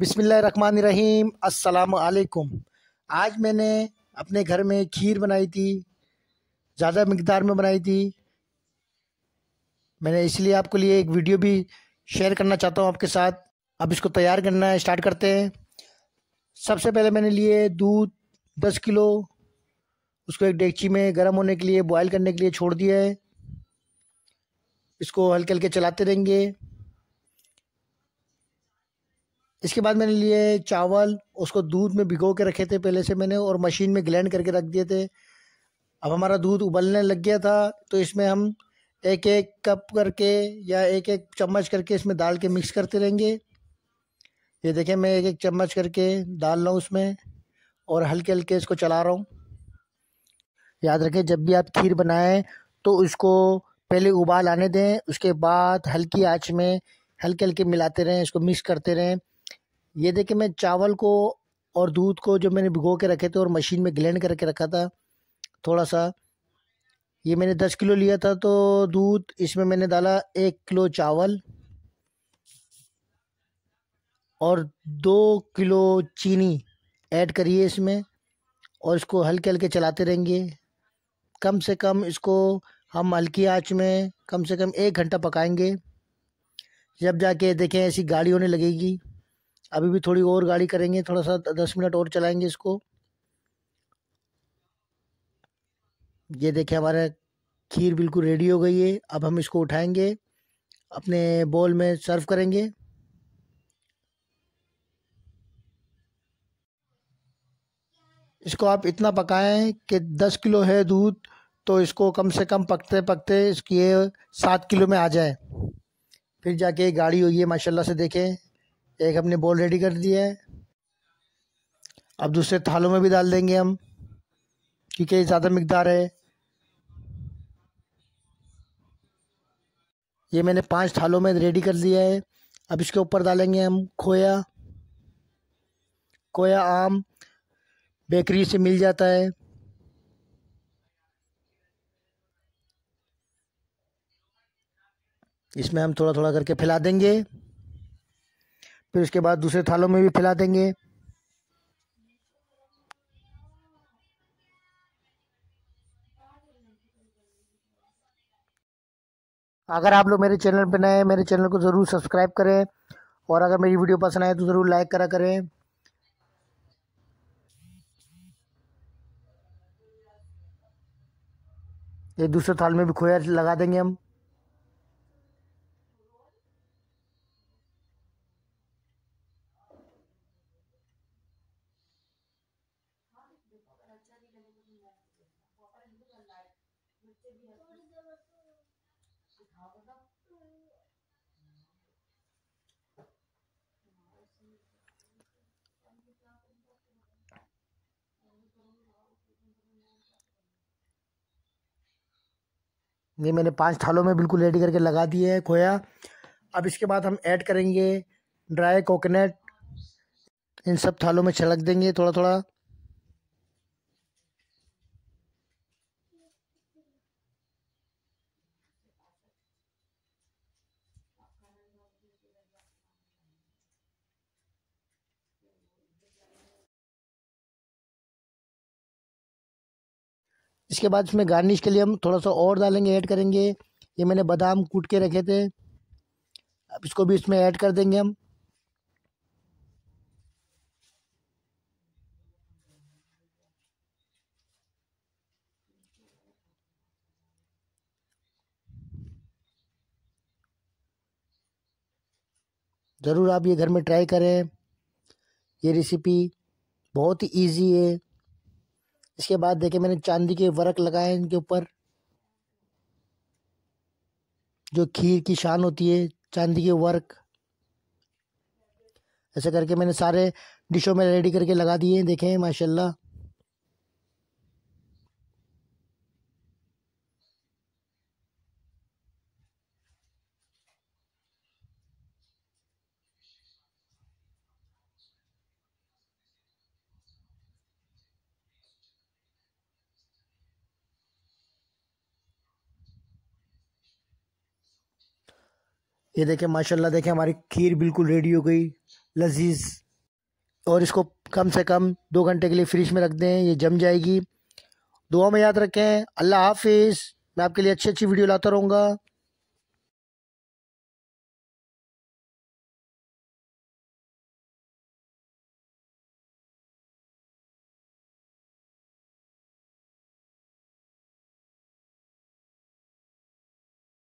बिसमीम् अल्लाम आज मैंने अपने घर में खीर बनाई थी ज़्यादा मकदार में बनाई थी मैंने इसलिए आपके लिए एक वीडियो भी शेयर करना चाहता हूँ आपके साथ अब इसको तैयार करना स्टार्ट करते हैं सबसे पहले मैंने लिए दूध दस किलो उसको एक डेगची में गर्म होने के लिए बॉयल करने के लिए छोड़ दिया है इसको हल्के हल्के चलाते रहेंगे इसके बाद मैंने लिए चावल उसको दूध में भिगो के रखे थे पहले से मैंने और मशीन में ग्लैंड करके रख दिए थे अब हमारा दूध उबलने लग गया था तो इसमें हम एक एक कप करके या एक एक चम्मच करके इसमें डाल के मिक्स करते रहेंगे ये देखें मैं एक एक चम्मच करके डाल रहा हूँ उसमें और हल्के हल्के इसको चला रहा हूँ याद रखें जब भी आप खीर बनाएं तो उसको पहले उबाल आने दें उसके बाद हल्की आँच में हल्के हल्के मिलाते रहें इसको मिक्स करते रहें ये देखिए मैं चावल को और दूध को जो मैंने भिगो के रखे थे और मशीन में ग्लैंड करके रखा था थोड़ा सा ये मैंने दस किलो लिया था तो दूध इसमें मैंने डाला एक किलो चावल और दो किलो चीनी ऐड करिए इसमें और इसको हल्के हल्के चलाते रहेंगे कम से कम इसको हम हल्की आंच में कम से कम एक घंटा पकाएंगे जब जाके देखें ऐसी गाड़ी होने लगेगी अभी भी थोड़ी और गाड़ी करेंगे थोड़ा सा दस मिनट और चलाएंगे इसको ये देखिए हमारा खीर बिल्कुल रेडी हो गई है अब हम इसको उठाएंगे अपने बॉल में सर्व करेंगे इसको आप इतना पकाएं कि दस किलो है दूध तो इसको कम से कम पकते पकते इसकी सात किलो में आ जाए फिर जाके गाड़ी हुई है माशाल्लाह से देखें एक हमने बॉल रेडी कर दिया है अब दूसरे थालों में भी डाल देंगे हम क्योंकि ज़्यादा मकदार है ये मैंने पांच थालों में रेडी कर दिया है अब इसके ऊपर डालेंगे हम खोया खोया आम बेकरी से मिल जाता है इसमें हम थोड़ा थोड़ा करके फैला देंगे फिर उसके बाद दूसरे थालों में भी फैला देंगे अगर आप लोग मेरे चैनल पर नए हैं मेरे चैनल को ज़रूर सब्सक्राइब करें और अगर मेरी वीडियो पसंद आए तो ज़रूर लाइक करा करें ये दूसरे थाल में भी खोया लगा देंगे हम ये मैंने पांच थालों में बिल्कुल रेडी करके लगा दिए है खोया अब इसके बाद हम ऐड करेंगे ड्राई कोकोनट इन सब थालों में छलक देंगे थोड़ा थोड़ा इसके बाद इसमें गार्निश के लिए हम थोड़ा सा और डालेंगे ऐड करेंगे ये मैंने बादाम कूट के रखे थे अब इसको भी इसमें ऐड कर देंगे हम ज़रूर आप ये घर में ट्राई करें ये रेसिपी बहुत ही ईजी है इसके बाद देखे मैंने चांदी के वर्क लगाए हैं इनके ऊपर जो खीर की शान होती है चांदी के वर्क ऐसे करके मैंने सारे डिशों में रेडी करके लगा दिए देखें माशाल्लाह ये देखें माशाल्लाह देखें हमारी खीर बिल्कुल रेडी हो गई लजीज और इसको कम से कम दो घंटे के लिए फ्रिज में रख दें ये जम जाएगी दुआ में याद रखें अल्लाह हाफिज़ मैं आपके लिए अच्छी अच्छी वीडियो लाता रहूँगा